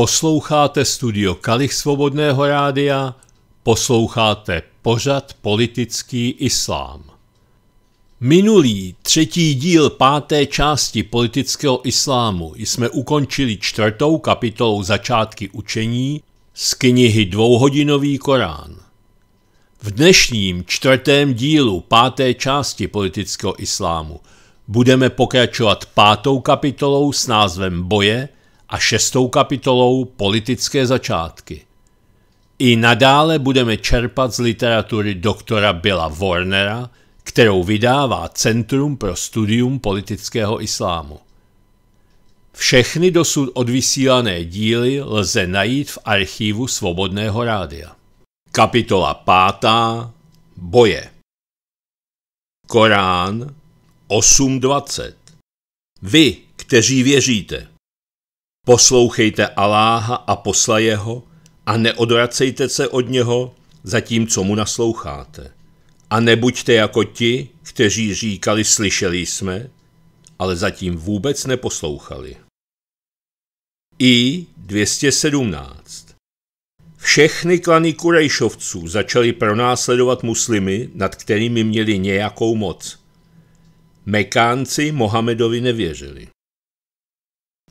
Posloucháte studio Kalich Svobodného rádia, posloucháte pořad politický islám. Minulý třetí díl páté části politického islámu jsme ukončili čtvrtou kapitolou začátky učení z knihy Dvouhodinový Korán. V dnešním čtvrtém dílu páté části politického islámu budeme pokračovat pátou kapitolou s názvem Boje – a šestou kapitolou Politické začátky. I nadále budeme čerpat z literatury doktora Billa Warnera, kterou vydává Centrum pro studium politického islámu. Všechny dosud odvysílané díly lze najít v archívu Svobodného rádia. Kapitola 5. Boje Korán 8.20 Vy, kteří věříte, Poslouchejte Aláha a posla jeho a neodvracejte se od něho, zatímco mu nasloucháte. A nebuďte jako ti, kteří říkali, slyšeli jsme, ale zatím vůbec neposlouchali. I 217 Všechny klany Kurejšovců začaly pronásledovat muslimy, nad kterými měli nějakou moc. Mekánci Mohamedovi nevěřili.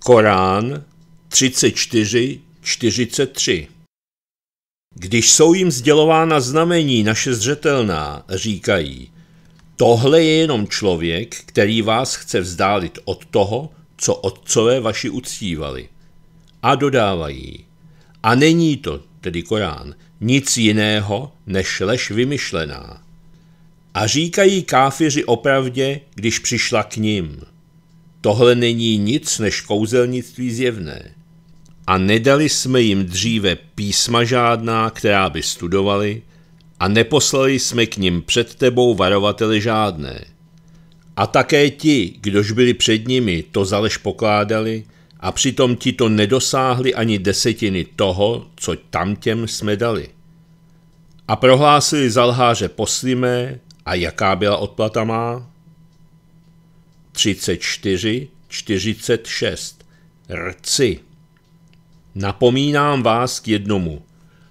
Korán 34.43 Když jsou jim sdělována znamení naše zřetelná, říkají, tohle je jenom člověk, který vás chce vzdálit od toho, co otcové vaši uctívali. A dodávají, a není to, tedy Korán, nic jiného než lež vymyšlená. A říkají káfiři opravdě, když přišla k ním. Tohle není nic než kouzelnictví zjevné. A nedali jsme jim dříve písma žádná, která by studovali, a neposlali jsme k ním před tebou varovateli žádné. A také ti, kdož byli před nimi, to zalež pokládali, a přitom ti to nedosáhli ani desetiny toho, co tamtěm jsme dali. A prohlásili zalháře poslimé, a jaká byla odplata má? 34, 46. Rci. Napomínám vás k jednomu.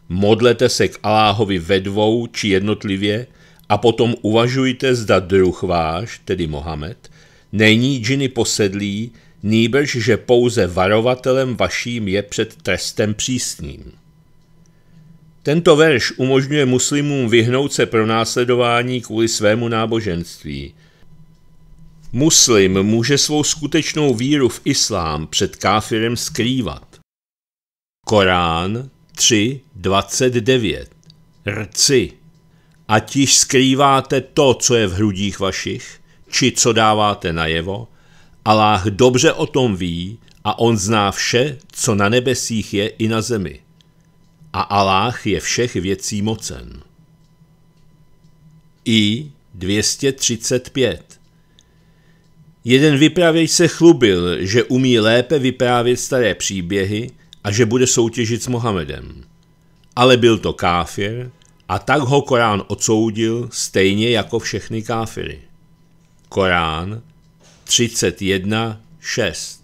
Modlete se k Aláhovi ve dvou či jednotlivě a potom uvažujte, zda druh váš, tedy Mohamed, není džiny posedlý, nýbrž, že pouze varovatelem vaším je před trestem přísným. Tento verš umožňuje muslimům vyhnout se pro následování kvůli svému náboženství – Muslim může svou skutečnou víru v islám před káfirem skrývat. Korán 3.29 Rci, ať již skrýváte to, co je v hrudích vašich, či co dáváte najevo, Aláh dobře o tom ví a on zná vše, co na nebesích je i na zemi. A Aláh je všech věcí mocen. I 235 Jeden vypravěč se chlubil, že umí lépe vyprávět staré příběhy a že bude soutěžit s Mohamedem. Ale byl to káfir a tak ho Korán odsoudil stejně jako všechny káfiry. Korán 31.6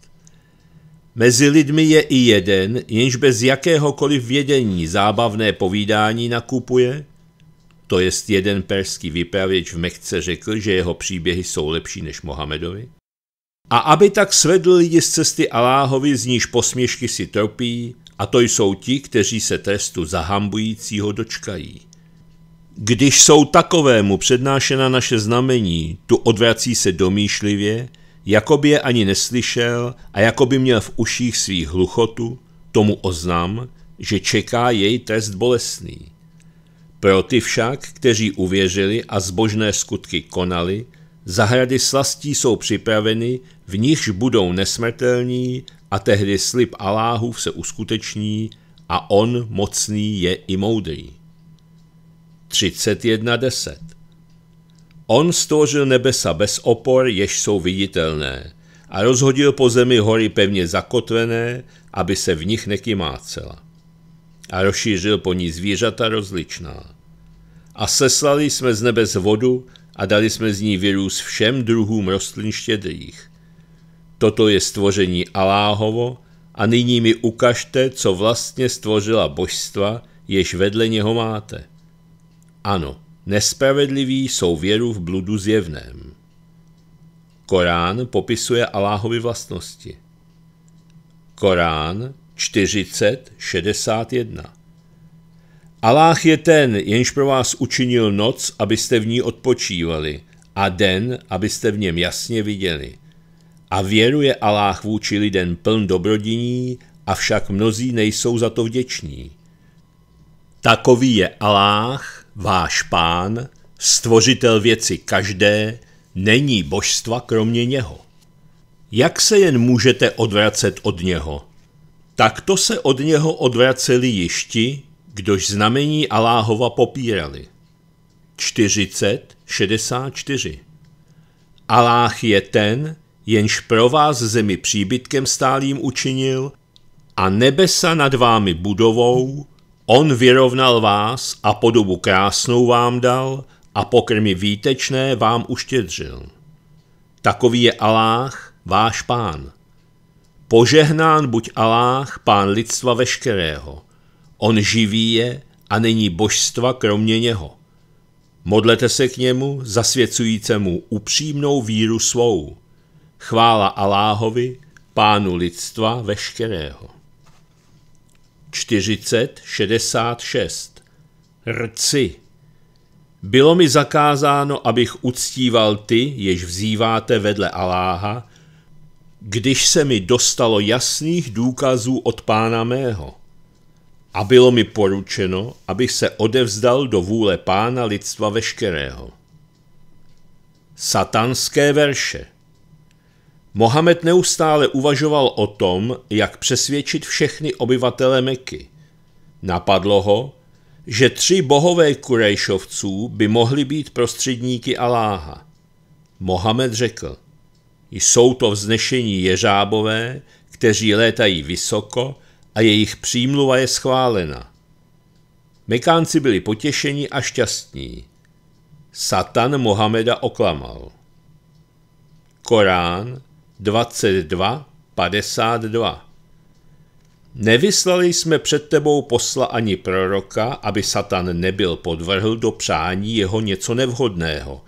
Mezi lidmi je i jeden, jenž bez jakéhokoliv vědění zábavné povídání nakupuje to jest jeden perský vypravěč v Mekce řekl, že jeho příběhy jsou lepší než Mohamedovi, a aby tak svedl lidi z cesty Aláhovi, z níž posměšky si tropí, a to jsou ti, kteří se trestu zahambujícího dočkají. Když jsou takovému přednášena naše znamení, tu odvrací se domýšlivě, jako by je ani neslyšel a jako by měl v uších svých hluchotu, tomu oznam, že čeká jej trest bolestný. Pro ty však, kteří uvěřili a zbožné skutky konali, zahrady slastí jsou připraveny, v nichž budou nesmrtelní a tehdy slib Aláhův se uskuteční a on mocný je i moudrý. 31.10 On stvořil nebesa bez opor, jež jsou viditelné, a rozhodil po zemi hory pevně zakotvené, aby se v nich nekymácela. A rozšířil po ní zvířata rozličná. A seslali jsme z nebe vodu a dali jsme z ní vyrůst všem druhům rostlin štědrých. Toto je stvoření Aláhovo a nyní mi ukažte, co vlastně stvořila božstva, jež vedle něho máte. Ano, nespravedliví jsou věru v bludu zjevném. Korán popisuje Aláhovy vlastnosti. Korán 40.61 Aláh je ten, jenž pro vás učinil noc, abyste v ní odpočívali, a den, abyste v něm jasně viděli. A věru je Aláh vůči lidem pln dobrodiní, avšak mnozí nejsou za to vděční. Takový je Aláh, váš pán, stvořitel věci každé, není božstva kromě něho. Jak se jen můžete odvracet od něho? Takto se od něho odvraceli ti, kdož znamení Aláhova popírali. 40, 64. Aláh je ten, jenž pro vás zemi příbytkem stálým učinil a nebesa nad vámi budovou, on vyrovnal vás a podobu krásnou vám dal a pokrmy výtečné vám uštědřil. Takový je Aláh, váš pán. Požehnán buď Aláh, pán lidstva veškerého – On živí je a není božstva kromě něho. Modlete se k němu, zasvěcujícemu upřímnou víru svou. Chvála Aláhovi, pánu lidstva veškerého. 40.66 Rci Bylo mi zakázáno, abych uctíval ty, jež vzýváte vedle Aláha, když se mi dostalo jasných důkazů od pána mého. A bylo mi poručeno, abych se odevzdal do vůle pána lidstva veškerého. Satanské verše Mohamed neustále uvažoval o tom, jak přesvědčit všechny obyvatele Meky. Napadlo ho, že tři bohové kurejšovců by mohli být prostředníky Aláha. Mohamed řekl, jsou to vznešení jeřábové, kteří létají vysoko a jejich přímluva je schválena. Mekánci byli potěšeni a šťastní. Satan Mohameda oklamal. Korán 22.52 Nevyslali jsme před tebou posla ani proroka, aby Satan nebyl podvrhl do přání jeho něco nevhodného.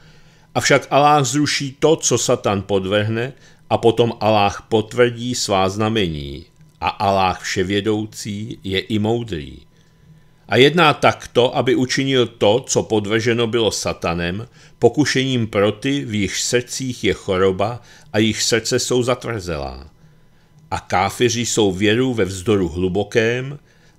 Avšak Aláh zruší to, co Satan podvrhne, a potom Aláh potvrdí svá znamení a Aláh vševědoucí je i moudrý. A jedná takto, aby učinil to, co podveženo bylo satanem, pokušením pro ty, v jejich srdcích je choroba a jejich srdce jsou zatvrzelá. A káfiři jsou věru ve vzdoru hlubokém,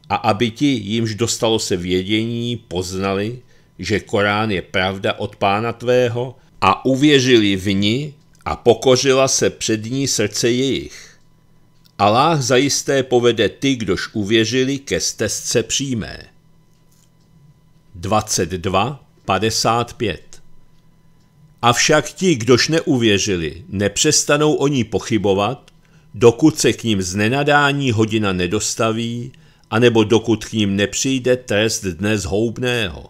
a aby ti, jimž dostalo se vědění, poznali, že Korán je pravda od pána tvého a uvěřili v ní a pokořila se před ní srdce jejich Aláh zajisté povede ty, kdož uvěřili, ke stezce přímé. 22, 55 Avšak ti, kdož neuvěřili, nepřestanou o ní pochybovat, dokud se k ním z nenadání hodina nedostaví, anebo dokud k ním nepřijde trest dne zhoubného.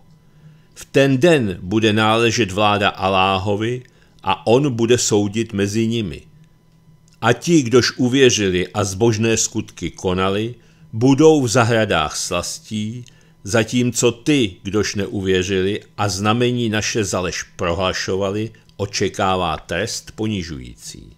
V ten den bude náležet vláda Aláhovi a on bude soudit mezi nimi – a ti, kdož uvěřili a zbožné skutky konali, budou v zahradách slastí, zatímco ty, kdož neuvěřili a znamení naše zalež prohlašovali, očekává trest ponižující.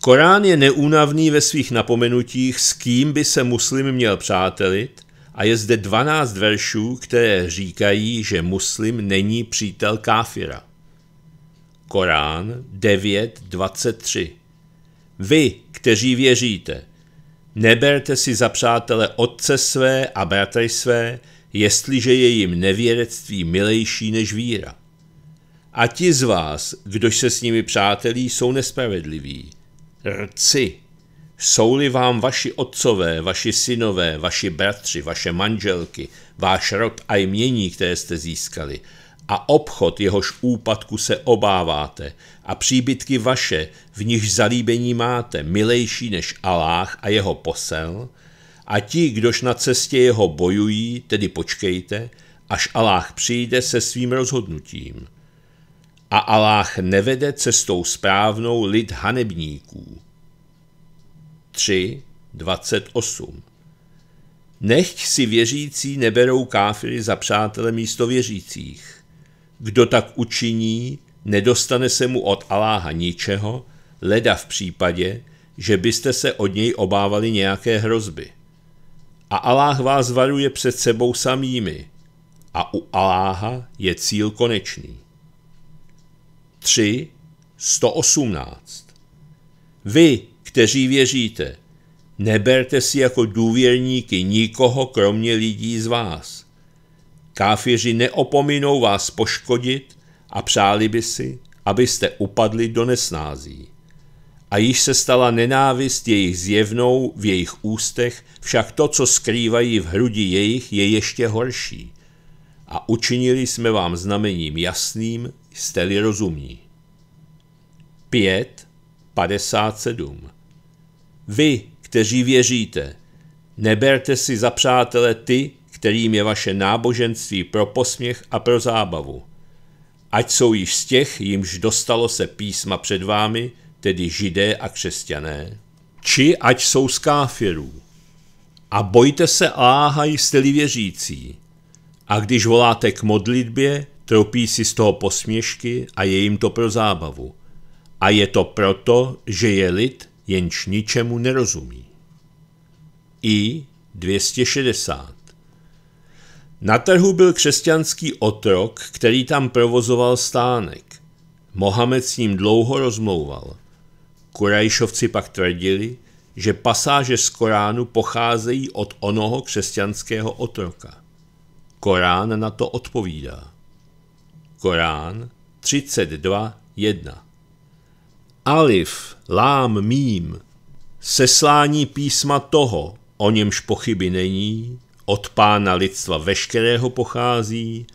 Korán je neúnavný ve svých napomenutích, s kým by se muslim měl přátelit, a je zde 12 veršů, které říkají, že muslim není přítel káfira. Korán 9.23. Vy, kteří věříte, neberte si za přátele otce své a bratry své, jestliže je jim nevědectví milejší než víra. A ti z vás, kdož se s nimi přátelí, jsou nespravedliví. Rci, jsou-li vám vaši otcové, vaši synové, vaši bratři, vaše manželky, váš rod a jmění, které jste získali – a obchod, jehož úpadku se obáváte, a příbytky vaše, v nich zalíbení máte, milejší než Aláh a jeho posel, a ti, kdož na cestě jeho bojují, tedy počkejte, až Aláh přijde se svým rozhodnutím. A Aláh nevede cestou správnou lid hanebníků. 3.28 Nechť si věřící neberou káfiry za přátele místo věřících kdo tak učiní, nedostane se mu od Aláha ničeho, leda v případě, že byste se od něj obávali nějaké hrozby. A Aláh vás varuje před sebou samými a u Aláha je cíl konečný. 3. 118. Vy, kteří věříte, neberte si jako důvěrníky nikoho kromě lidí z vás – Káfiři neopominou vás poškodit a přáli by si, abyste upadli do nesnází. A již se stala nenávist jejich zjevnou v jejich ústech, však to, co skrývají v hrudi jejich, je ještě horší. A učinili jsme vám znamením jasným, jste-li rozumní. 5. 57. Vy, kteří věříte, neberte si za přátele ty, kterým je vaše náboženství pro posměch a pro zábavu. Ať jsou již z těch, jimž dostalo se písma před vámi, tedy židé a křesťané, či ať jsou z káfirů. A bojte se áha, jste-li věřící. A když voláte k modlitbě, tropí si z toho posměšky a je jim to pro zábavu. A je to proto, že je lid, jenž ničemu nerozumí. I 260. Na trhu byl křesťanský otrok, který tam provozoval stánek. Mohamed s ním dlouho rozmlouval. Kurajšovci pak tvrdili, že pasáže z Koránu pocházejí od onoho křesťanského otroka. Korán na to odpovídá. Korán 32.1 Alif, lám, mím, seslání písma toho, o němž pochyby není, od pána lidstva veškerého pochází,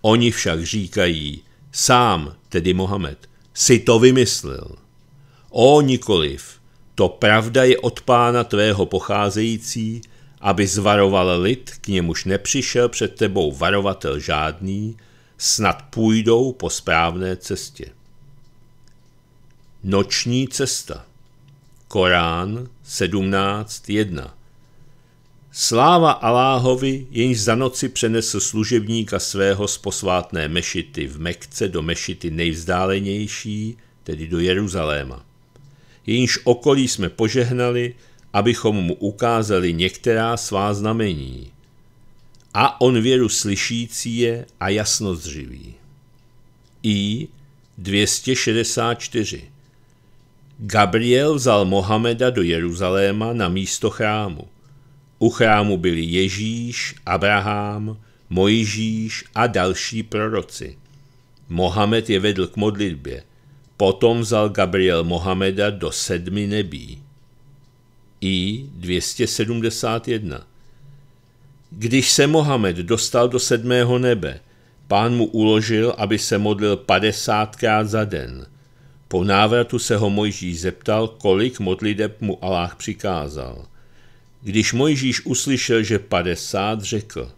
oni však říkají, sám, tedy Mohamed, si to vymyslel. O nikoliv, to pravda je od pána tvého pocházející, aby zvaroval lid, k němuž nepřišel před tebou varovatel žádný, snad půjdou po správné cestě. Noční cesta Korán 17.1 Sláva Aláhovi, jenž za noci přenesl služebníka svého z posvátné mešity v Mekce do mešity nejvzdálenější, tedy do Jeruzaléma. Jenž okolí jsme požehnali, abychom mu ukázali některá svá znamení. A on věru slyšící je a živí. I 264. Gabriel vzal Mohameda do Jeruzaléma na místo chrámu – u chrámu byli Ježíš, Abraham, Mojžíš a další proroci. Mohamed je vedl k modlitbě. Potom vzal Gabriel Mohameda do sedmi nebí. I 271. Když se Mohamed dostal do sedmého nebe, pán mu uložil, aby se modlil padesátkrát za den. Po návratu se ho Mojžíš zeptal, kolik modlideb mu Allah přikázal. Když Mojžíš uslyšel, že 50, řekl,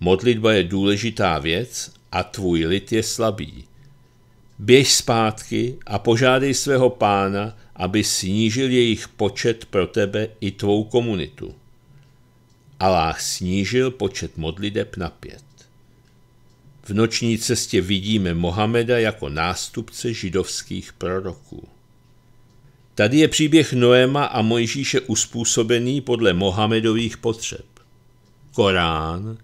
modlitba je důležitá věc a tvůj lid je slabý. Běž zpátky a požádej svého pána, aby snížil jejich počet pro tebe i tvou komunitu. Aláh snížil počet modliteb na pět. V noční cestě vidíme Mohameda jako nástupce židovských proroků. Tady je příběh Noéma a Mojžíše uspůsobený podle Mohamedových potřeb. Korán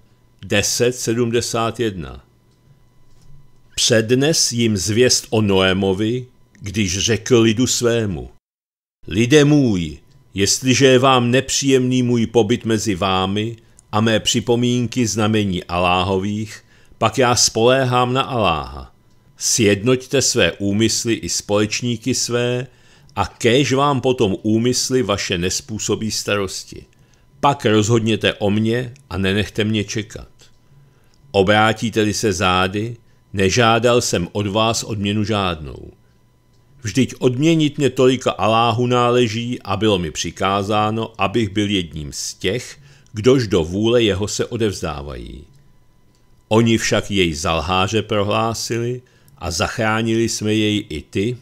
10.71 Přednes jim zvěst o Noémovi, když řekl lidu svému. Lidé můj, jestliže je vám nepříjemný můj pobyt mezi vámi a mé připomínky znamení Aláhových, pak já spoléhám na Aláha. Sjednoťte své úmysly i společníky své, a kež vám potom úmysly vaše nespůsobí starosti. Pak rozhodněte o mě a nenechte mě čekat. Obrátíte-li se zády, nežádal jsem od vás odměnu žádnou. Vždyť odměnit mě tolika Aláhu náleží a bylo mi přikázáno, abych byl jedním z těch, kdož do vůle jeho se odevzdávají. Oni však jej zalháře prohlásili a zachránili jsme jej i ty,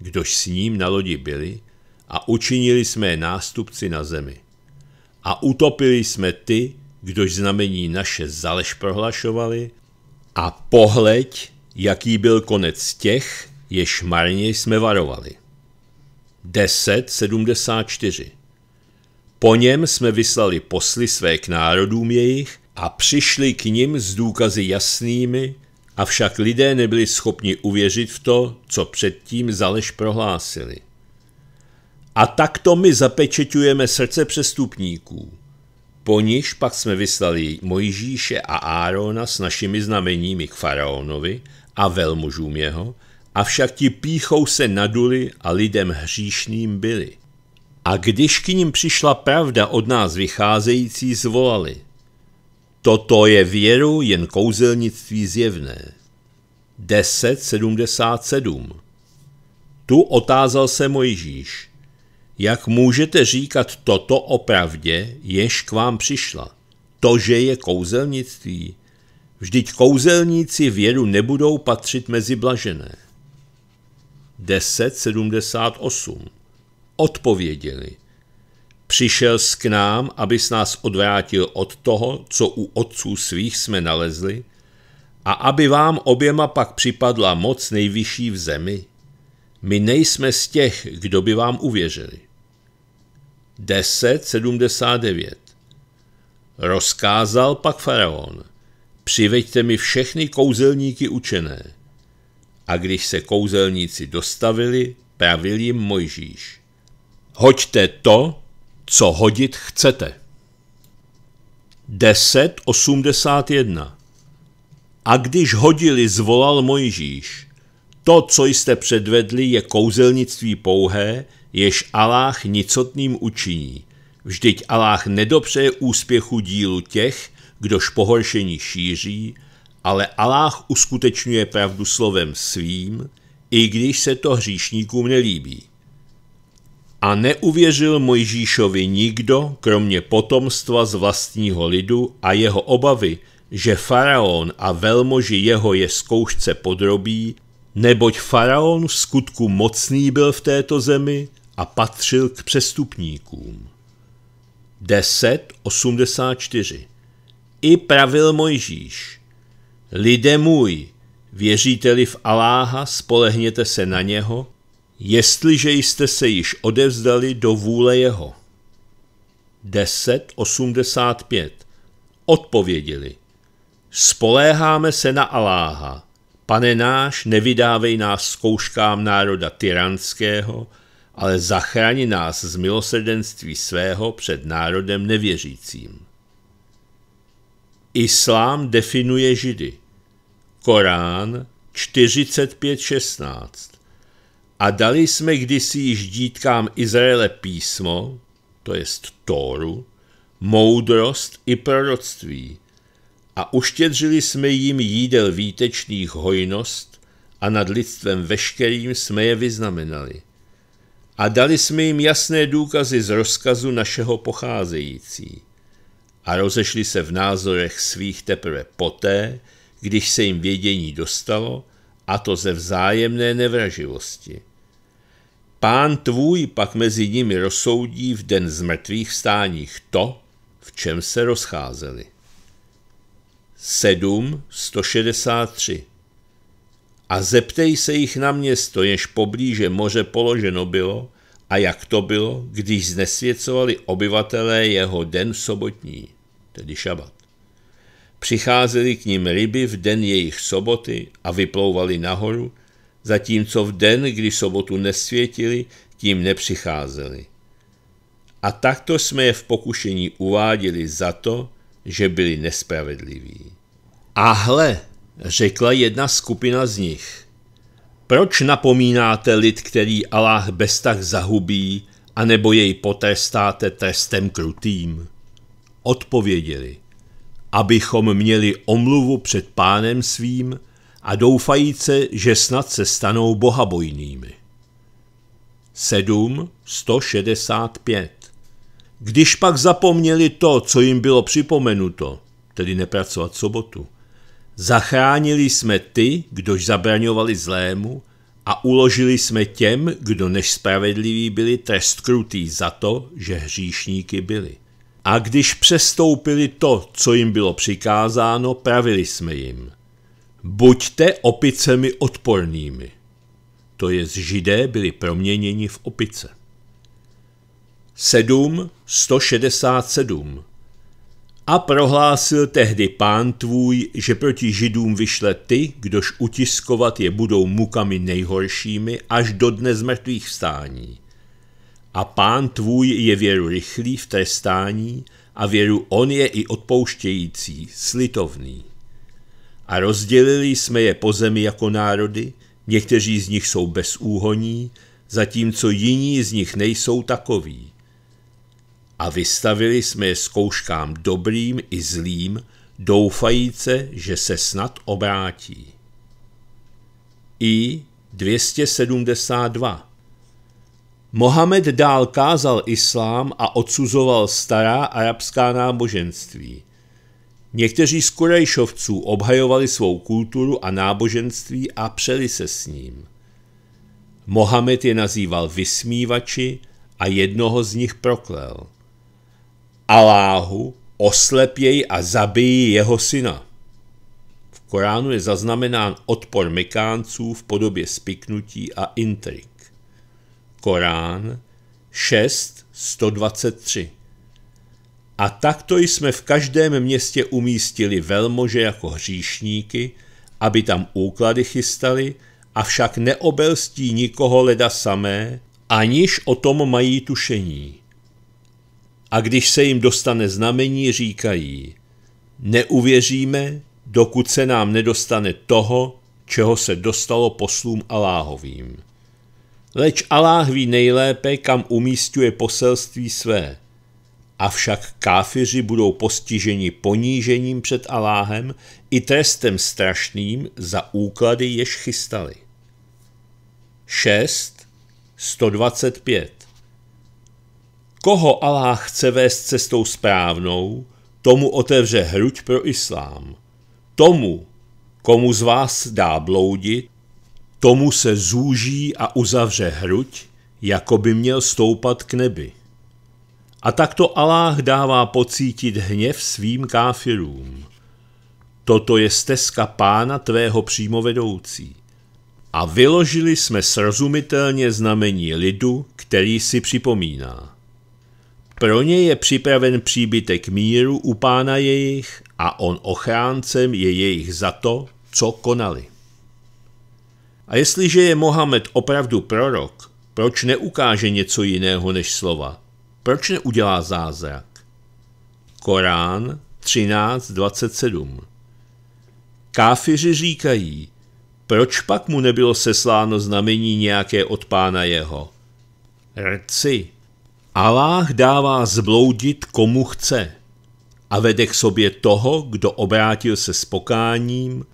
kdož s ním na lodi byli, a učinili jsme je nástupci na zemi. A utopili jsme ty, kdož znamení naše zalež prohlašovali, a pohleď, jaký byl konec těch, jež marně jsme varovali. 10.74 Po něm jsme vyslali posly své k národům jejich a přišli k nim s důkazy jasnými, Avšak lidé nebyli schopni uvěřit v to, co předtím zalež prohlásili. A takto my zapečeťujeme srdce přestupníků. Po níž pak jsme vyslali Mojžíše a Árona s našimi znameními k faraonovi a velmužům jeho, avšak ti píchou se naduli a lidem hříšným byli. A když k ním přišla pravda od nás vycházející, zvolali – Toto je věru jen kouzelnictví zjevné. 10.77 Tu otázal se Mojžíš, jak můžete říkat toto o pravdě, jež k vám přišla? To, že je kouzelnictví? Vždyť kouzelníci věru nebudou patřit mezi blažené. 10.78 Odpověděli. Přišel s k nám, abys nás odvrátil od toho, co u otců svých jsme nalezli, a aby vám oběma pak připadla moc nejvyšší v zemi. My nejsme z těch, kdo by vám uvěřili. 10.79 Rozkázal pak faraon, přiveďte mi všechny kouzelníky učené. A když se kouzelníci dostavili, pravil jim Mojžíš. Hoďte to, co hodit chcete? 10.81 A když hodili, zvolal Mojžíš. To, co jste předvedli, je kouzelnictví pouhé, jež Aláh nicotným učiní. Vždyť Aláh nedopřeje úspěchu dílu těch, kdož pohoršení šíří, ale Aláh uskutečňuje pravdu slovem svým, i když se to hříšníkům nelíbí. A neuvěřil Mojžíšovi nikdo, kromě potomstva z vlastního lidu a jeho obavy, že faraon a velmoži jeho je zkoušce podrobí, neboť faraon v skutku mocný byl v této zemi a patřil k přestupníkům. 10.84 I pravil Mojžíš, lidé můj, věříte-li v Aláha, spolehněte se na něho jestliže jste se již odevzdali do vůle jeho. 10.85. Odpověděli. Spoléháme se na Aláha. Pane náš, nevydávej nás zkouškám národa tyranského, ale zachrani nás z milosrdenství svého před národem nevěřícím. Islám definuje židy. Korán 45.16 a dali jsme kdysi již dítkám Izraele písmo, to jest Tóru, moudrost i proroctví a uštědřili jsme jim jídel výtečných hojnost a nad lidstvem veškerým jsme je vyznamenali. A dali jsme jim jasné důkazy z rozkazu našeho pocházející. A rozešli se v názorech svých teprve poté, když se jim vědění dostalo, a to ze vzájemné nevraživosti. Pán tvůj pak mezi nimi rozsoudí v den z mrtvých stáních to, v čem se rozcházeli. 7. 163. A zeptej se jich na město, jež poblíže moře položeno bylo, a jak to bylo, když znesvěcovali obyvatelé jeho den sobotní, tedy šabat. Přicházeli k ním ryby v den jejich soboty a vyplouvali nahoru, zatímco v den, kdy sobotu nesvětili, tím nepřicházeli. A takto jsme je v pokušení uváděli za to, že byli nespravedliví. A hle, řekla jedna skupina z nich, proč napomínáte lid, který Allah bez tak zahubí, anebo jej potrestáte trestem krutým? Odpověděli, abychom měli omluvu před pánem svým, a doufajíce, že snad se stanou bohabojnými. 7. 165. Když pak zapomněli to, co jim bylo připomenuto, tedy nepracovat sobotu, zachránili jsme ty, kdož zabraňovali zlému, a uložili jsme těm, kdo než spravedliví byli trest krutý za to, že hříšníky byli. A když přestoupili to, co jim bylo přikázáno, pravili jsme jim – Buďte opicemi odpornými. To je, židé byli proměněni v opice. 7. 167. A prohlásil tehdy pán tvůj, že proti židům vyšle ty, kdož utiskovat je budou mukami nejhoršími až do dne zmrtvých vstání. A pán tvůj je věru rychlý v trestání a věru on je i odpouštějící, slitovný a rozdělili jsme je po zemi jako národy, někteří z nich jsou úhoní, zatímco jiní z nich nejsou takoví. A vystavili jsme je zkouškám dobrým i zlým, doufajíce, že se snad obrátí. I 272 Mohamed dál kázal islám a odsuzoval stará arabská náboženství. Někteří z kurejšovců obhajovali svou kulturu a náboženství a přeli se s ním. Mohamed je nazýval vysmívači a jednoho z nich proklel. Aláhu, oslep jej a zabij jeho syna. V Koránu je zaznamenán odpor Mekánců v podobě spiknutí a intrik. Korán 6.123 a takto jsme v každém městě umístili velmože jako hříšníky, aby tam úklady chystali, avšak neobelstí nikoho leda samé, aniž o tom mají tušení. A když se jim dostane znamení, říkají, neuvěříme, dokud se nám nedostane toho, čeho se dostalo poslům Aláhovým. Leč Aláh ví nejlépe, kam umístuje poselství své – Avšak káfiři budou postiženi ponížením před Aláhem i trestem strašným za úklady, jež chystali. 6. 125. Koho Aláh chce vést cestou správnou, tomu otevře hruď pro islám. Tomu, komu z vás dá bloudit, tomu se zúží a uzavře hruď, jako by měl stoupat k nebi. A takto Aláh dává pocítit hněv svým káfirům. Toto je stezka pána tvého přímovedoucí. A vyložili jsme srozumitelně znamení lidu, který si připomíná. Pro ně je připraven příbytek míru u pána jejich a on ochráncem je jejich za to, co konali. A jestliže je Mohamed opravdu prorok, proč neukáže něco jiného než slova? Proč neudělá zázrak? Korán 13.27 Káfiři říkají, proč pak mu nebylo sesláno znamení nějaké od pána jeho? Rci. Aláh dává zbloudit komu chce a vede k sobě toho, kdo obrátil se s pokáním,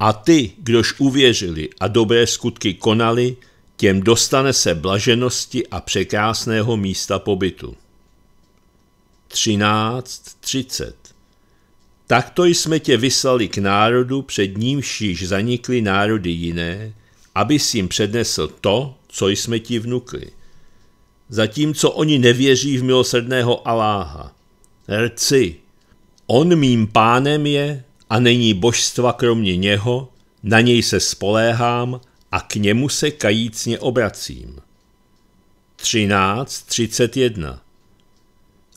a ty, kdož uvěřili a dobré skutky konali, těm dostane se blaženosti a překrásného místa pobytu. 13.30 Takto jsme tě vyslali k národu, před nímž již zanikly národy jiné, aby si jim přednesl to, co jsme ti vnukli. Zatímco oni nevěří v milosrdného Aláha. Rci, on mým pánem je a není božstva kromě něho, na něj se spoléhám a k němu se kajícně obracím. 13.31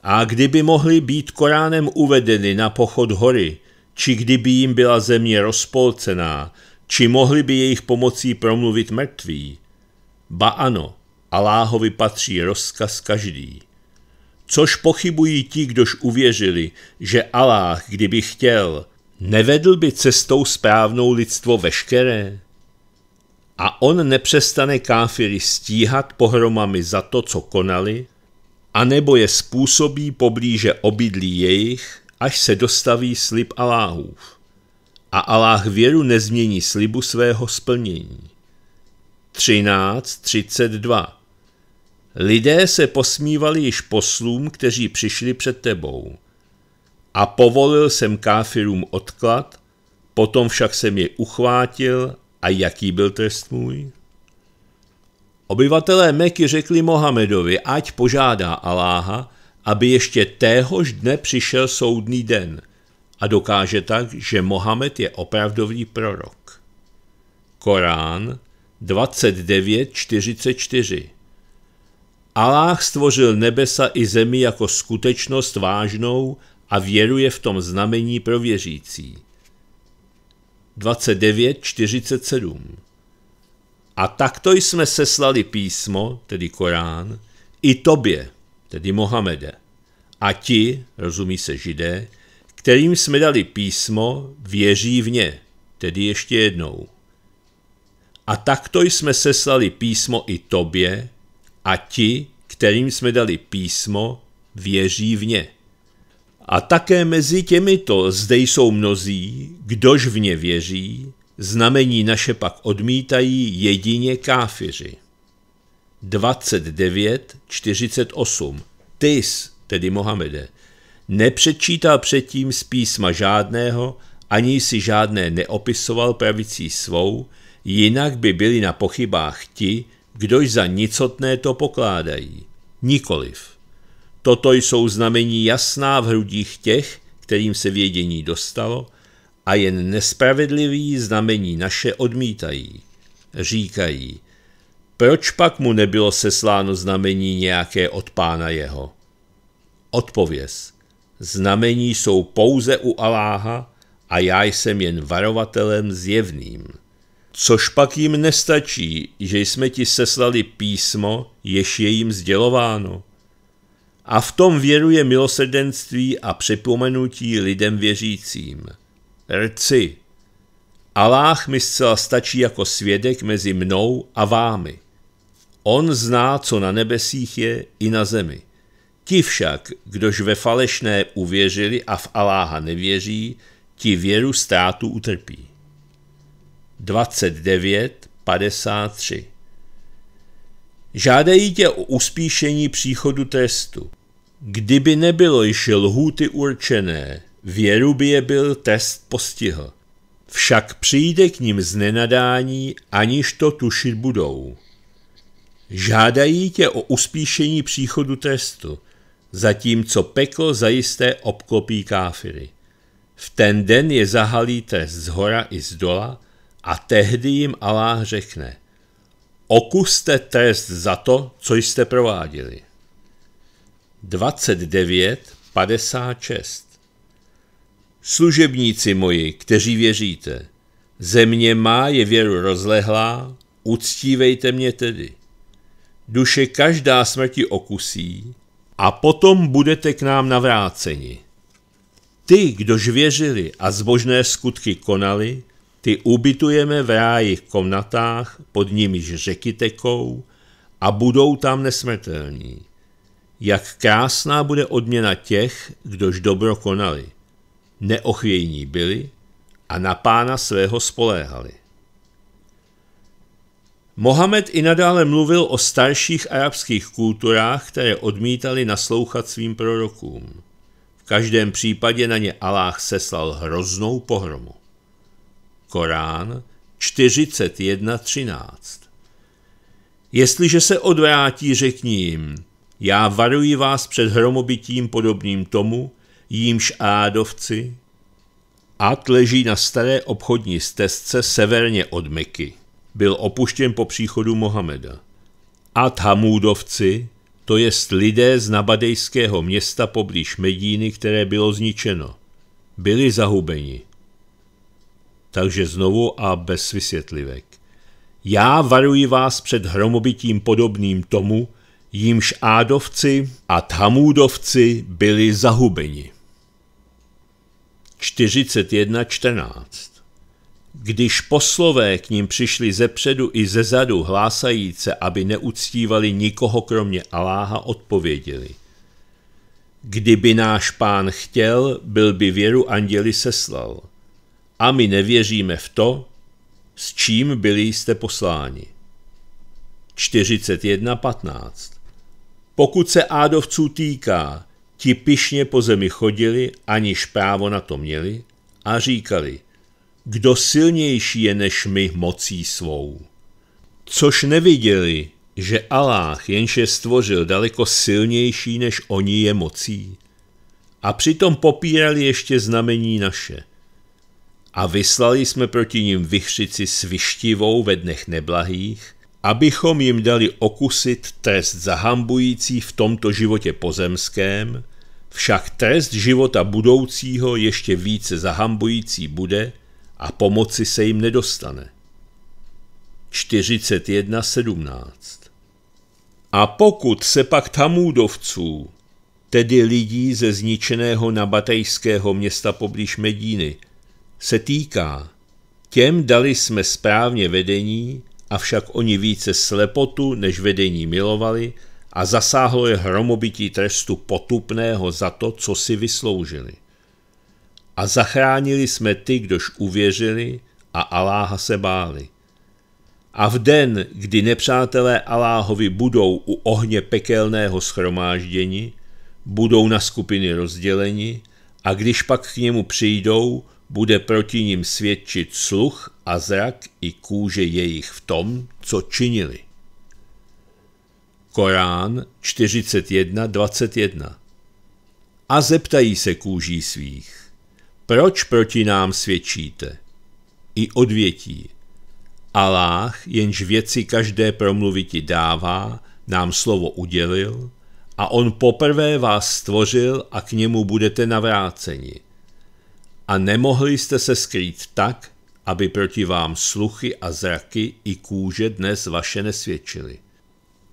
A kdyby mohli být Koránem uvedeny na pochod hory, či kdyby jim byla země rozpolcená, či mohli by jejich pomocí promluvit mrtví? Ba ano, Aláhovi patří rozkaz každý. Což pochybují ti, kdož uvěřili, že Aláh, kdyby chtěl, nevedl by cestou správnou lidstvo veškeré? a on nepřestane káfiry stíhat pohromami za to, co konali, anebo je způsobí poblíže obydlí jejich, až se dostaví slib Aláhův. A Aláh věru nezmění slibu svého splnění. 13.32 Lidé se posmívali již poslům, kteří přišli před tebou. A povolil jsem káfirům odklad, potom však jsem je uchvátil a jaký byl trest můj? Obyvatelé Meky řekli Mohamedovi, ať požádá Aláha, aby ještě téhož dne přišel soudný den a dokáže tak, že Mohamed je opravdový prorok. Korán 29.44 Aláh stvořil nebesa i zemi jako skutečnost vážnou a věruje v tom znamení pro věřící. 29.47. A takto jsme seslali písmo, tedy Korán, i tobě, tedy Mohamede, a ti, rozumí se židé, kterým jsme dali písmo, věří v ně, tedy ještě jednou. A takto jsme seslali písmo i tobě, a ti, kterým jsme dali písmo, věří v ně. A také mezi těmito zde jsou mnozí, kdož v ně věří, znamení naše pak odmítají jedině káfiři. 29.48 Tys, tedy Mohamede, nepředčítal předtím z písma žádného, ani si žádné neopisoval pravicí svou, jinak by byli na pochybách ti, kdož za nicotné to pokládají. Nikoliv. Toto jsou znamení jasná v hrudích těch, kterým se vědění dostalo, a jen nespravedlivý znamení naše odmítají. Říkají, proč pak mu nebylo sesláno znamení nějaké od pána jeho? Odpověz. Znamení jsou pouze u Aláha a já jsem jen varovatelem zjevným. Což pak jim nestačí, že jsme ti seslali písmo, jež je jim sdělováno? a v tom věruje milosrdenství a připomenutí lidem věřícím. Rci. Aláh mi zcela stačí jako svědek mezi mnou a vámi. On zná, co na nebesích je i na zemi. Ti však, kdož ve falešné uvěřili a v Aláha nevěří, ti věru státu utrpí. 29.53 Žádají tě o uspíšení příchodu trestu. Kdyby nebylo již lhůty určené, věru by je byl test postihl. Však přijde k ním znenadání, aniž to tušit budou. Žádají tě o uspíšení příchodu trestu, zatímco peklo zajisté obklopí káfiry. V ten den je zahalí trest z hora i z dola a tehdy jim Allah řekne – okuste trest za to, co jste prováděli. 29, 56. Služebníci moji, kteří věříte, země má je věru rozlehlá, uctívejte mě tedy. Duše každá smrti okusí a potom budete k nám navráceni. Ty, kdož věřili a zbožné skutky konali, ty ubytujeme v rájich komnatách, pod nimiž řeky tekou a budou tam nesmrtelní. Jak krásná bude odměna těch, kdož dobro konali, neochvějní byli a na pána svého spoléhali. Mohamed i nadále mluvil o starších arabských kulturách, které odmítali naslouchat svým prorokům. V každém případě na ně Aláh seslal hroznou pohromu. Korán 41.13 Jestliže se odvrátí, řekni jim, já varuji vás před hromobitím podobným tomu, jímž Ádovci. Ad leží na staré obchodní stezce severně od Meky. Byl opuštěn po příchodu Mohameda. Ad Hamúdovci, to jest lidé z nabadejského města poblíž Medíny, které bylo zničeno, byli zahubeni. Takže znovu a bez vysvětlivek. Já varuji vás před hromobitím podobným tomu, jímž Ádovci a Thamúdovci byli zahubeni. 41.14 Když poslové k ním přišli ze předu i ze zadu hlásajíce, aby neuctívali nikoho kromě Aláha, odpověděli. Kdyby náš pán chtěl, byl by věru anděli seslal. A my nevěříme v to, s čím byli jste posláni. 41.15 pokud se ádovců týká, ti pišně po zemi chodili, aniž právo na to měli, a říkali, kdo silnější je než my mocí svou. Což neviděli, že Aláh jenž je stvořil daleko silnější než oni je mocí. A přitom popírali ještě znamení naše. A vyslali jsme proti nim vychřici svištivou ve dnech neblahých, abychom jim dali okusit trest zahambující v tomto životě pozemském, však trest života budoucího ještě více zahambující bude a pomoci se jim nedostane. 41.17 A pokud se pak Tamůdovců, tedy lidí ze zničeného nabatejského města poblíž Medíny, se týká, těm dali jsme správně vedení, avšak oni více slepotu než vedení milovali a zasáhlo je hromobití trestu potupného za to, co si vysloužili. A zachránili jsme ty, kdož uvěřili a Aláha se báli. A v den, kdy nepřátelé Aláhovi budou u ohně pekelného schromáždění, budou na skupiny rozděleni a když pak k němu přijdou, bude proti ním svědčit sluch a zrak i kůže jejich v tom, co činili. Korán 41.21 A zeptají se kůží svých, proč proti nám svědčíte? I odvětí, Aláh, jenž věci každé promluviti dává, nám slovo udělil a on poprvé vás stvořil a k němu budete navráceni a nemohli jste se skrýt tak, aby proti vám sluchy a zraky i kůže dnes vaše nesvědčily.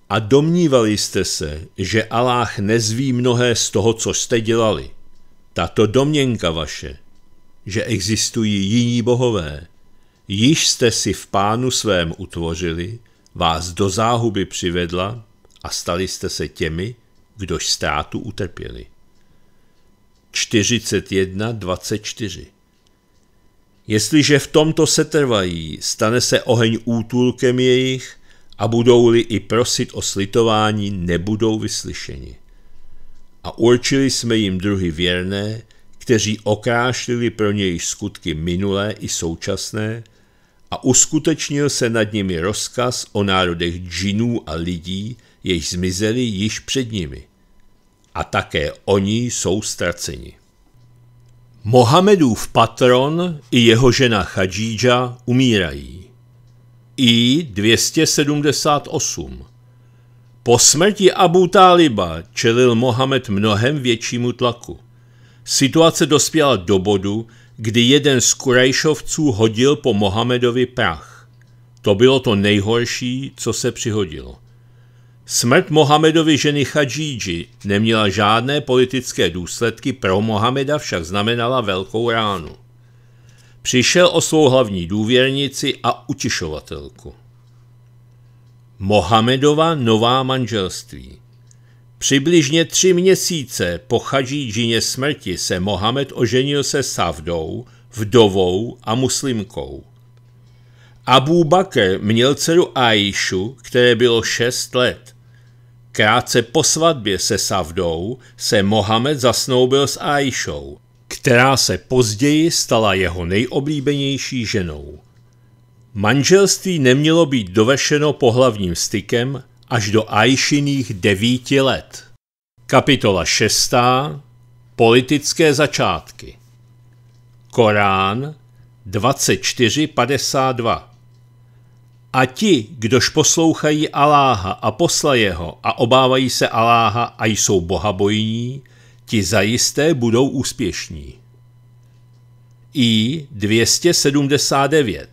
A domnívali jste se, že Aláh nezví mnohé z toho, co jste dělali. Tato domněnka vaše, že existují jiní bohové, již jste si v pánu svém utvořili, vás do záhuby přivedla a stali jste se těmi, kdož ztrátu utrpěli. 41.24. Jestliže v tomto setrvají, stane se oheň útulkem jejich a budou-li i prosit o slitování, nebudou vyslyšeni. A určili jsme jim druhy věrné, kteří okrášlili pro něj skutky minulé i současné, a uskutečnil se nad nimi rozkaz o národech džinů a lidí, jež zmizeli již před nimi a také oni jsou ztraceni. Mohamedův patron i jeho žena Chadžíža umírají. I 278. Po smrti Abu Taliba čelil Mohamed mnohem většímu tlaku. Situace dospěla do bodu, kdy jeden z Kurajšovců hodil po Mohamedovi prach. To bylo to nejhorší, co se přihodilo. Smrt Mohamedovy ženy Chadžíži neměla žádné politické důsledky, pro Mohameda však znamenala velkou ránu. Přišel o svou hlavní důvěrnici a utišovatelku. Mohamedova nová manželství Přibližně tři měsíce po Chadžížině smrti se Mohamed oženil se Savdou, vdovou a muslimkou. Abu Bakr měl dceru Aishu, které bylo šest let – Krátce po svatbě se Savdou se Mohamed zasnoubil s Aishou, která se později stala jeho nejoblíbenější ženou. Manželství nemělo být dovešeno pohlavním stykem až do Aishiných devíti let. Kapitola 6. Politické začátky Korán 24.52 a ti, kdož poslouchají Aláha a posla jeho a obávají se Aláha a jsou bohabojní, ti zajisté budou úspěšní. I 279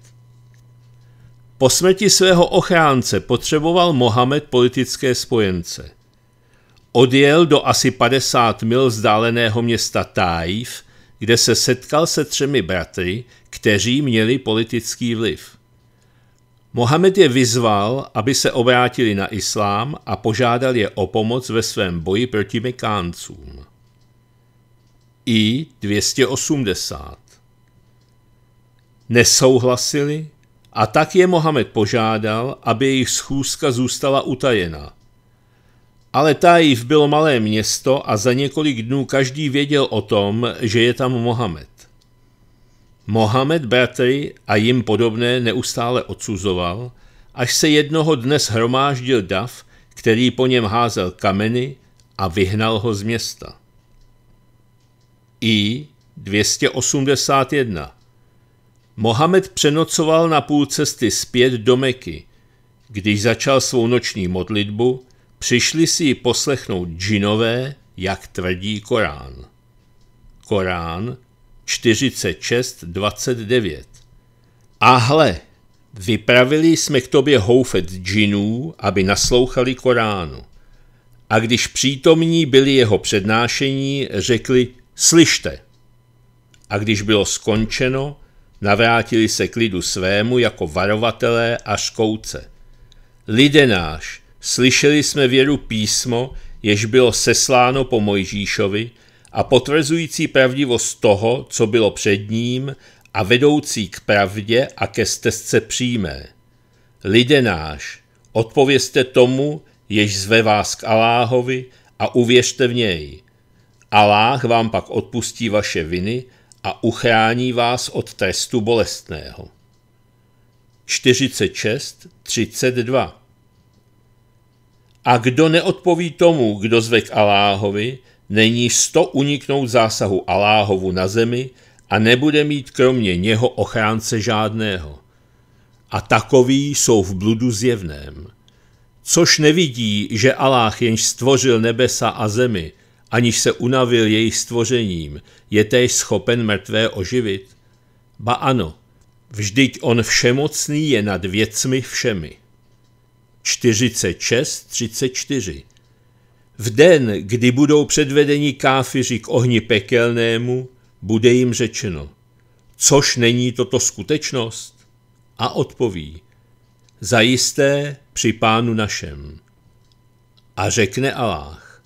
Po smrti svého ochránce potřeboval Mohamed politické spojence. Odjel do asi 50 mil vzdáleného města Taif, kde se setkal se třemi bratry, kteří měli politický vliv. Mohamed je vyzval, aby se obrátili na islám a požádal je o pomoc ve svém boji proti Mekáncům. I 280. Nesouhlasili a tak je Mohamed požádal, aby jejich schůzka zůstala utajena. Ale Tajiv bylo malé město a za několik dnů každý věděl o tom, že je tam Mohamed. Mohamed Bratry a jim podobné neustále odsuzoval, až se jednoho dne shromáždil dav, který po něm házel kameny a vyhnal ho z města. I 281 Mohamed přenocoval na půl cesty zpět do Meky. Když začal svou noční modlitbu, přišli si ji poslechnout džinové, jak tvrdí Korán. Korán 46, 29. A hle, vypravili jsme k tobě houfet džinů, aby naslouchali Koránu. A když přítomní byli jeho přednášení, řekli, slyšte. A když bylo skončeno, navrátili se k lidu svému jako varovatelé a škouce. Lide náš, slyšeli jsme věru písmo, jež bylo sesláno po Mojžíšovi, a potvrzující pravdivost toho, co bylo před ním a vedoucí k pravdě a ke stezce přímé. Lide náš, odpověste tomu, jež zve vás k Aláhovi a uvěřte v něj. Aláh vám pak odpustí vaše viny a uchrání vás od trestu bolestného. 46, 32 A kdo neodpoví tomu, kdo zve k Aláhovi, není sto uniknout zásahu Aláhovu na zemi a nebude mít kromě něho ochránce žádného. A takový jsou v bludu zjevném. Což nevidí, že Aláh jenž stvořil nebesa a zemi, aniž se unavil jejich stvořením, je též schopen mrtvé oživit? Ba ano, vždyť on všemocný je nad věcmi všemi. 46.34 v den, kdy budou předvedeni káfiři k ohni pekelnému, bude jim řečeno, což není toto skutečnost? A odpoví, zajisté při pánu našem. A řekne Aláh: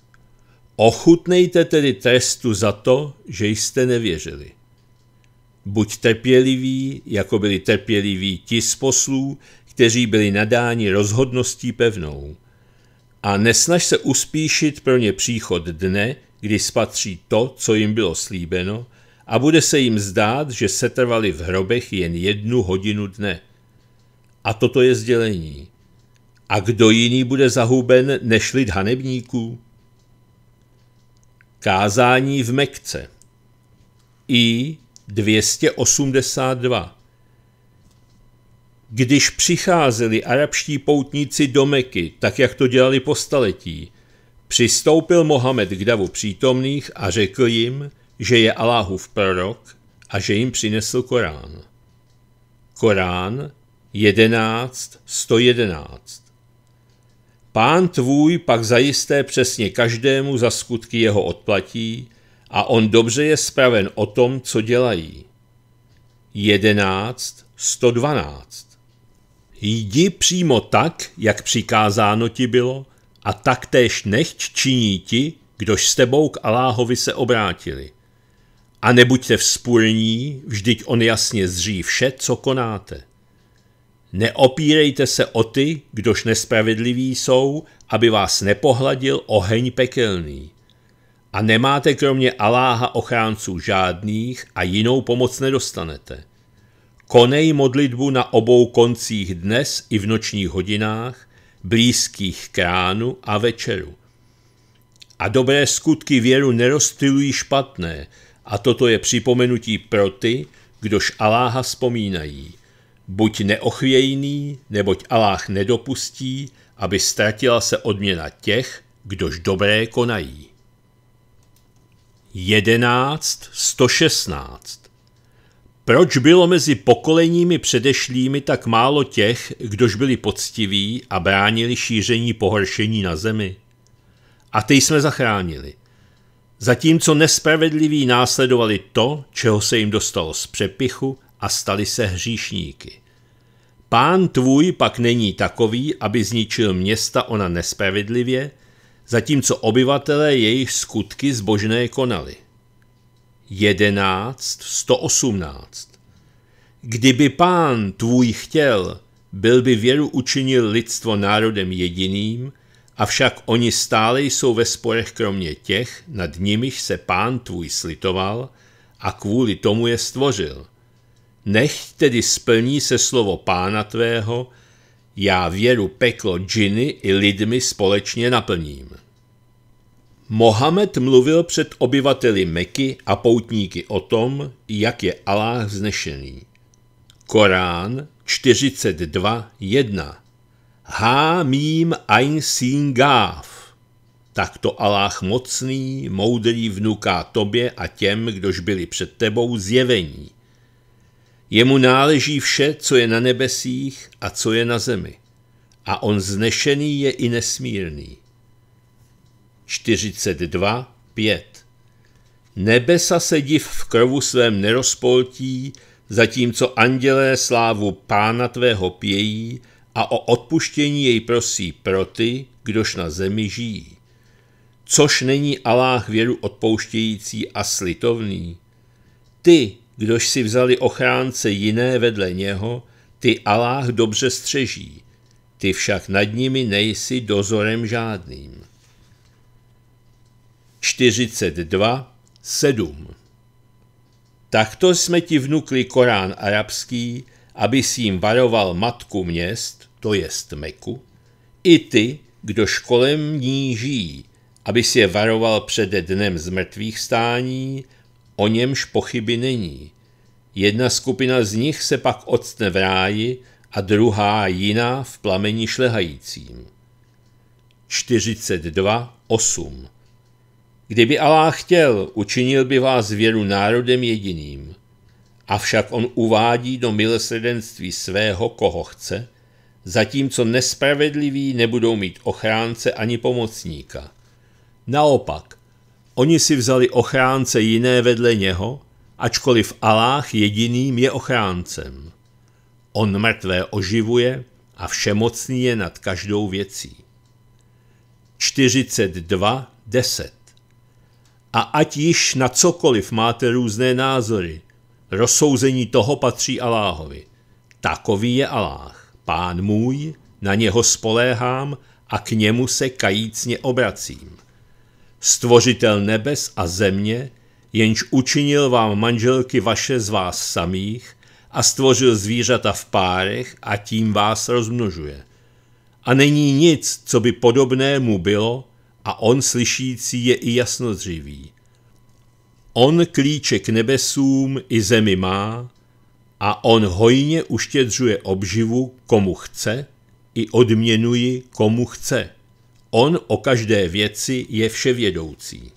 ochutnejte tedy trestu za to, že jste nevěřili. Buď trpěliví, jako byli trpěliví ti z poslů, kteří byli nadáni rozhodností pevnou a nesnaž se uspíšit pro ně příchod dne, kdy spatří to, co jim bylo slíbeno, a bude se jim zdát, že setrvali v hrobech jen jednu hodinu dne. A toto je sdělení. A kdo jiný bude zahuben než lid hanebníků? Kázání v Mekce I 282 když přicházeli arabští poutníci do Meky, tak jak to dělali po staletí, přistoupil Mohamed k davu přítomných a řekl jim, že je Aláhův prorok a že jim přinesl Korán. Korán 11, 111. Pán tvůj pak zajisté přesně každému za skutky jeho odplatí a on dobře je spraven o tom, co dělají. 11, 112. Jdi přímo tak, jak přikázáno ti bylo, a taktéž nechť činí ti, kdož s tebou k Aláhovi se obrátili. A nebuďte vzpůrní, vždyť on jasně zří vše, co konáte. Neopírejte se o ty, kdož nespravedliví jsou, aby vás nepohladil oheň pekelný. A nemáte kromě Aláha ochránců žádných a jinou pomoc nedostanete – Konej modlitbu na obou koncích dnes i v nočních hodinách, blízkých kránu a večeru. A dobré skutky věru nerozptilují špatné, a toto je připomenutí pro ty, kdož Aláha vzpomínají. Buď neochvějný, neboť Aláh nedopustí, aby ztratila se odměna těch, kdož dobré konají. 11. 116. Proč bylo mezi pokoleními předešlými tak málo těch, kdož byli poctiví a bránili šíření pohoršení na zemi? A ty jsme zachránili. Zatímco nespravedliví následovali to, čeho se jim dostalo z přepichu a stali se hříšníky. Pán tvůj pak není takový, aby zničil města ona nespravedlivě, zatímco obyvatelé jejich skutky zbožné konali. 11, 118. Kdyby pán tvůj chtěl, byl by věru učinil lidstvo národem jediným, avšak oni stále jsou ve sporech kromě těch, nad nimiž se pán tvůj slitoval a kvůli tomu je stvořil. Nech tedy splní se slovo pána tvého, já věru peklo džiny i lidmi společně naplním. Mohamed mluvil před obyvateli Meky a poutníky o tom, jak je Allah znešený. Korán 42.1 Há mím ein sin gáv. Tak to Aláh mocný, moudrý vnuká tobě a těm, kdož byli před tebou zjevení. Jemu náleží vše, co je na nebesích a co je na zemi. A on znešený je i nesmírný. 42, 5. Nebesa se div v krovu svém nerozpoltí, zatímco andělé slávu pána tvého pějí a o odpuštění jej prosí pro ty, kdož na zemi žijí. Což není Aláh věru odpouštějící a slitovný. Ty, kdož si vzali ochránce jiné vedle něho, ty Aláh dobře střeží, ty však nad nimi nejsi dozorem žádným. 42, 7. Takto jsme ti vnukli Korán arabský, aby si jim varoval matku měst, to jest Meku, i ty, kdo školem ní žijí, aby si je varoval před dnem z mrtvých stání, o němž pochyby není. Jedna skupina z nich se pak odstne v ráji a druhá jiná v plameni šlehajícím. 8 Kdyby Alá chtěl, učinil by vás věru národem jediným. Avšak on uvádí do milosrdenství svého, koho chce, zatímco nespravedliví nebudou mít ochránce ani pomocníka. Naopak, oni si vzali ochránce jiné vedle něho, ačkoliv Aláh jediným je ochráncem. On mrtvé oživuje a všemocný je nad každou věcí. 42.10 a ať již na cokoliv máte různé názory, rozsouzení toho patří Aláhovi. Takový je Aláh, pán můj, na něho spoléhám a k němu se kajícně obracím. Stvořitel nebes a země, jenž učinil vám manželky vaše z vás samých a stvořil zvířata v párech a tím vás rozmnožuje. A není nic, co by podobnému bylo, a on slyšící je i jasnozřivý. On klíče k nebesům i zemi má a on hojně uštědřuje obživu, komu chce, i odměnuji, komu chce. On o každé věci je vševědoucí.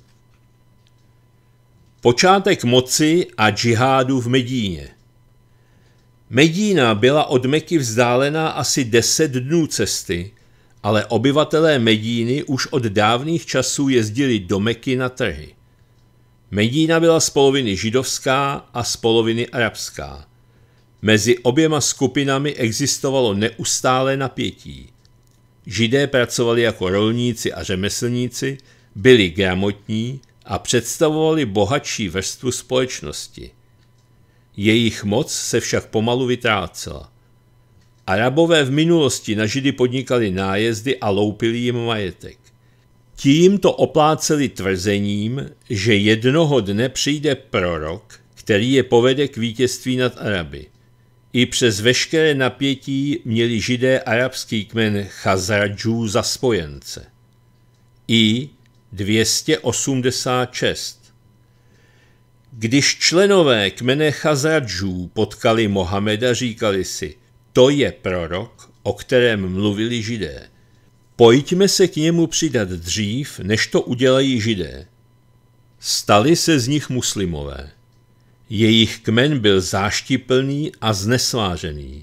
Počátek moci a džihádu v Medíně Medína byla od Meky vzdálená asi deset dnů cesty – ale obyvatelé Medíny už od dávných časů jezdili do Meky na trhy. Medína byla z poloviny židovská a z poloviny arabská. Mezi oběma skupinami existovalo neustále napětí. Židé pracovali jako rolníci a řemeslníci, byli gramotní a představovali bohatší vrstvu společnosti. Jejich moc se však pomalu vytrácela. Arabové v minulosti na Židy podnikali nájezdy a loupili jim majetek. Tím to opláceli tvrzením, že jednoho dne přijde prorok, který je povede k vítězství nad Araby. I přes veškeré napětí měli židé arabský kmen Chazradžů za spojence. I 286. Když členové kmene Chazradžů potkali Mohameda, říkali si – to je prorok, o kterém mluvili židé. Pojďme se k němu přidat dřív, než to udělají židé. Stali se z nich muslimové. Jejich kmen byl záštiplný a znesvářený.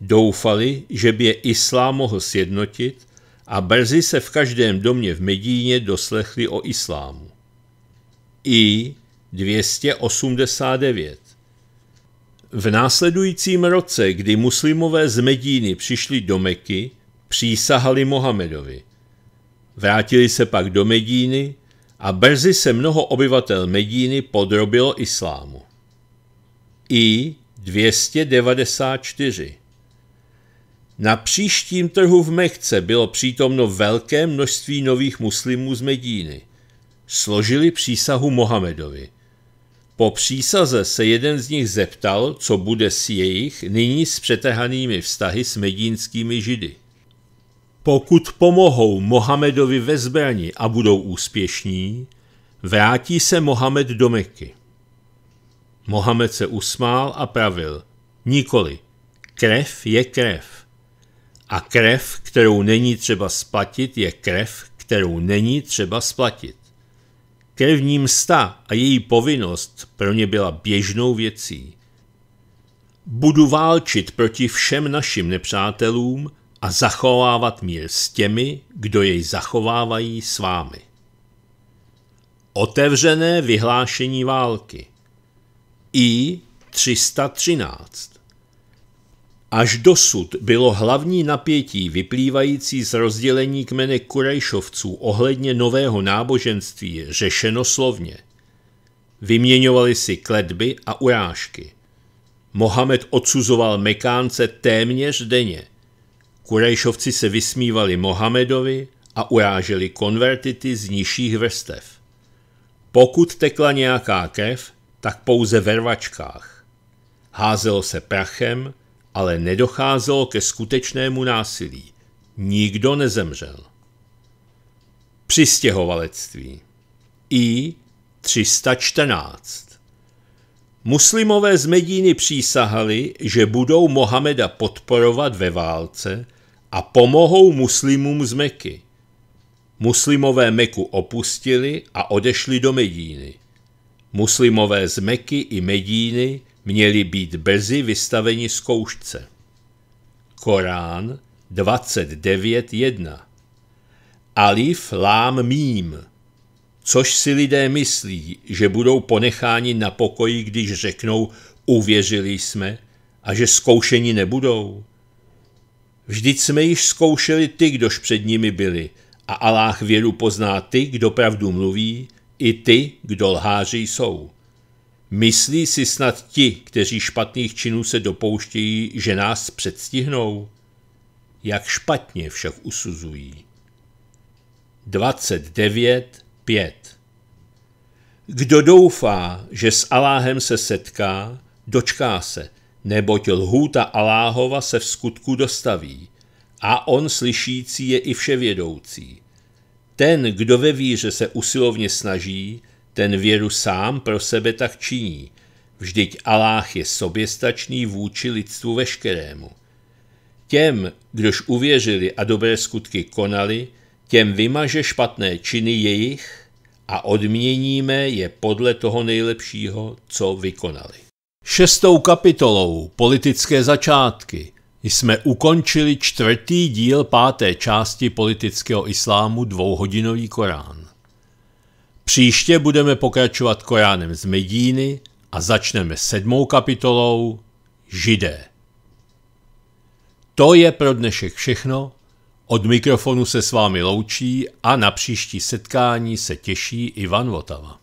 Doufali, že by je islám mohl sjednotit a brzy se v každém domě v Medíně doslechli o islámu. I 289 v následujícím roce, kdy muslimové z Medíny přišli do Meky, přísahali Mohamedovi. Vrátili se pak do Medíny a brzy se mnoho obyvatel Medíny podrobilo islámu. I 294 Na příštím trhu v Mekce bylo přítomno velké množství nových muslimů z Medíny. Složili přísahu Mohamedovi – po přísaze se jeden z nich zeptal, co bude s jejich nyní s přetehanými vztahy s medínskými židy. Pokud pomohou Mohamedovi ve zbraní a budou úspěšní, vrátí se Mohamed do Meky. Mohamed se usmál a pravil, nikoli, krev je krev. A krev, kterou není třeba splatit, je krev, kterou není třeba splatit. Krevní msta a její povinnost pro ně byla běžnou věcí. Budu válčit proti všem našim nepřátelům a zachovávat mír s těmi, kdo jej zachovávají s vámi. Otevřené vyhlášení války. I 313 Až dosud bylo hlavní napětí vyplývající z rozdělení kmene Kurejšovců ohledně nového náboženství řešeno slovně. Vyměňovali si kledby a urážky. Mohamed odsuzoval Mekánce téměř denně. Kurejšovci se vysmívali Mohamedovi a uráželi konvertity z nižších vrstev. Pokud tekla nějaká krev, tak pouze ve rvačkách. Házelo se prachem, ale nedocházelo ke skutečnému násilí. Nikdo nezemřel. Přistěhovalectví I 314 Muslimové z Medíny přísahali, že budou Mohameda podporovat ve válce a pomohou muslimům z Meky. Muslimové Meku opustili a odešli do Medíny. Muslimové z Meky i Medíny měli být brzy vystaveni zkoušce. Korán 29.1 Alif lám mím, což si lidé myslí, že budou ponecháni na pokoji, když řeknou uvěřili jsme a že zkoušeni nebudou. Vždyť jsme již zkoušeli ty, kdož před nimi byli, a Aláh věru pozná ty, kdo pravdu mluví, i ty, kdo lháři jsou. Myslí si snad ti, kteří špatných činů se dopouštějí, že nás předstihnou? Jak špatně však usuzují. 29.5 Kdo doufá, že s Aláhem se setká, dočká se, neboť lhůta Aláhova se v skutku dostaví a on slyšící je i vševědoucí. Ten, kdo ve víře se usilovně snaží, ten věru sám pro sebe tak činí. Vždyť Aláh je soběstačný vůči lidstvu veškerému. Těm, kdož uvěřili a dobré skutky konali, těm vymaže špatné činy jejich a odměníme je podle toho nejlepšího, co vykonali. Šestou kapitolou Politické začátky jsme ukončili čtvrtý díl páté části politického islámu dvouhodinový Korán. Příště budeme pokračovat Koránem z Medíny a začneme sedmou kapitolou Židé. To je pro dnešek všechno. Od mikrofonu se s vámi loučí a na příští setkání se těší Ivan Votava.